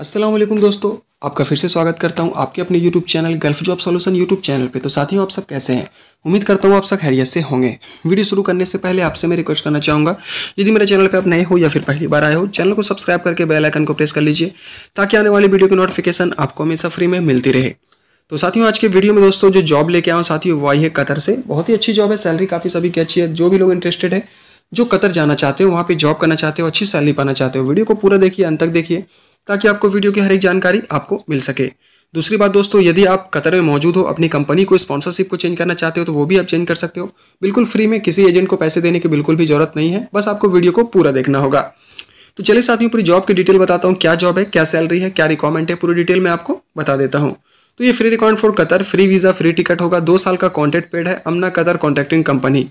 असलम दोस्तों आपका फिर से स्वागत करता हूं आपके अपने YouTube channel Gulf Job Solution YouTube channel पे तो साथियों आप सब कैसे हैं उम्मीद करता हूं आप सब खैरियत से होंगे वीडियो शुरू करने से पहले आपसे मैं रिक्वेस्ट करना चाहूँगा यदि मेरे चैनल पे आप नए हो या फिर पहली बार आए हो चैनल को सब्सक्राइब करके बेल आइकन को प्रेस कर लीजिए ताकि आने वाली वीडियो की नोटिफिकेशन आपको हमेशा फ्री में मिलती रहे तो साथियों आज के वीडियो में दोस्तों जो जॉब लेके आऊँ साथियों वही है कतर से बहुत ही अच्छी जॉब है सैलरी काफ़ी सभी की अच्छी है जो भी लोग इंटरेस्टेड है जो कतर जाना चाहते हो वहाँ पर जॉब करना चाहते हो अच्छी सैलरी पाना चाहते हो वीडियो को पूरा देखिए अंत तक देखिए ताकि आपको वीडियो की हर एक जानकारी आपको मिल सके दूसरी बात दोस्तों यदि आप कतर में मौजूद हो अपनी कंपनी को स्पॉन्सरशिप को चेंज करना चाहते हो तो वो भी आप चेंज कर सकते हो बिल्कुल फ्री में किसी एजेंट को पैसे देने की बिल्कुल भी जरूरत नहीं है बस आपको वीडियो को पूरा देखना होगा तो चलिए साथियों पूरी जॉब की डिटेल बताता हूँ क्या जॉब है क्या सैलरी है क्या रिकॉर्मेंट है पूरी डिटेल मैं आपको बता देता हूँ तो ये free record for Qatar free visa free ticket होगा दो साल का कॉन्टेक्ट पेड है अमना कतर कॉन्टेक्टिंग कंपनी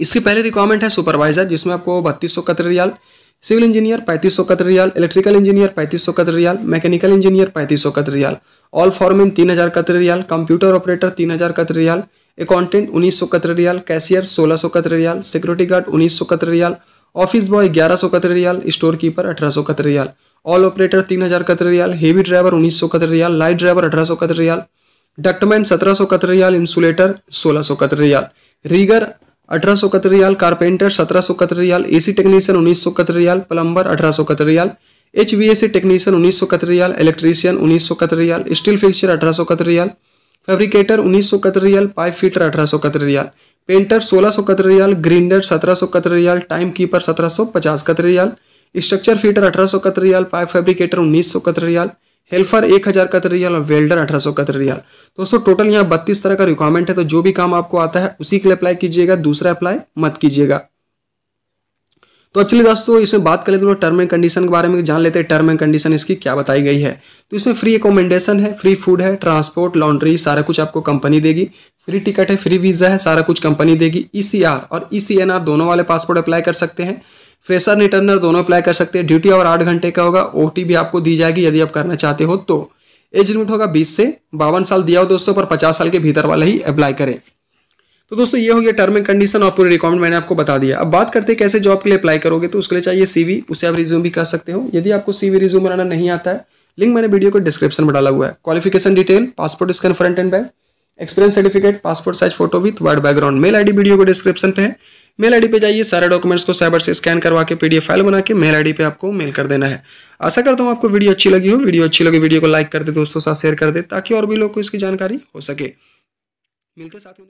इसकी पहले रिक्वायरमेंट है सुपरवाइजर जिसमें आपको बत्तीस सौ कतर रियाल सिविल इंजीनियर पैंतीस सौ कतर रियाल इलेक्ट्रिकल इंजीनियर पैंतीस सौ कतर रियाल मैकेनिकल इंजीनियर पैंतीस सौ कतर रियाल ऑल फॉर्मिन तीन हज़ार कतर रियाल कंप्यूटर ऑपरेटर तीन हज़ार कतर रियाल अकाउंटेंट उन्नीस सौ कतर रियाल कैशियर सोलह सौ कतर रियाल सिक्योरिटी गार्ड उन्नीस सौ कतर रियाल ऑफिस बॉय ग्यारह सौ कतर रियाल स्टोर कीपर अठारह सौ कतर रियाल ऑल ऑपरेटर तीन हज़ार कतर रियाल हेवी ड्राइवर उन्नीस सौ कतर रियाल लाइट ड्राइवर अठारह सौ कतर रियाल डक्टमैन सत्रह सौ कतर रियाल इंसुलेटर सोलह सौ कतर रियाल रीगर अठारह सौ कतर रियाल कारपेंटर सत्रह सौ कतर रियाल सी टेक्नीशियन उन्नीस सौ कतर रियाल प्लम्बर अठारह सौ Qatar riyal H V C technician उन्नीस सौ कतर रियाल इलेक्ट्रीशियन उन्नीस सौ कतर रियाल स्टील फिक्सर अठारह सौ कतर रियाल उन्नीस सौ कतर रियाल पाइप फीटर अठारह सौ कतर रियाल पेंटर सोलह सौ कतर रियाल ग्रिंडर सत्रह सौ कतर रियाल टाइम कीपर सत्रह सौ पचास कतर रियाल स्ट्रक्चर फीटर अठारह सौ कतर रियाल पाइप फेब्रिकेटर उन्नीस सौ कतर रियाल हेल्पर एक हज़ार कतर रियाल और वेल्डर अठारह सौ कतर रियाल दोस्तों टोटल यहाँ बत्तीस तरह का रिक्वायरमेंट है तो जो भी काम आपको आता है उसी के लिए अप्लाई कीजिएगा दूसरा अप्लाई मत कीजिएगा तो एक्चुअली दोस्तों इसमें बात कर लेते हैं टर्म एंड कंडीशन के बारे में जान लेते हैं टर्म एंड कंडीशन इसकी क्या बताई गई है तो इसमें फ्री एकोमेंडेशन है फ्री फूड है ट्रांसपोर्ट लॉन्ड्री सारा कुछ आपको कंपनी देगी फ्री टिकट है फ्री वीज़ा है सारा कुछ कंपनी देगी ई e और ई e दोनों वाले पासपोर्ट अप्लाई कर सकते हैं फ्रेशर रिटर्नर दोनों अप्लाई कर सकते हैं ड्यूटी और आठ घंटे का होगा ओ भी आपको दी जाएगी यदि आप करना चाहते हो तो एज लिमिट होगा बीस से बावन साल दिया हो दोस्तों पर पचास साल के भीतर वाला ही अप्लाई करें तो दोस्तों ये हो गया टर्म एंड कंडीशन और पूरी रिकॉर्ड मैंने आपको बता दिया अब बात करते हैं कैसे जॉब के लिए अप्लाई करोगे तो उसके लिए चाहिए सीवी उसे आप रिज्यूम भी कर सकते हो यदि आपको सीवी रिज्यूम बनाना नहीं आता है लिंक मैंने वीडियो को डिस्क्रिप्शन में डाला हुआ है qualification detail passport scan front and back experience certificate passport size photo with word background mail ID video को डिस्क्रिप्शन पे है मेल आईडी पे जाइए सारे डॉक्यूमेंट्स को साइबर से स्कैन करवा के पीडीएफ फाइल बना के मेल आईडी पे आपको मेल कर देना है आशा करता हूँ आपको वीडियो अच्छी लगी हो वीडियो अच्छी लगी वीडियो को लाइक कर दे दोस्तों साथ शेयर कर दे ताकि और भी लोग को इसकी जानकारी हो सके मिलते साथ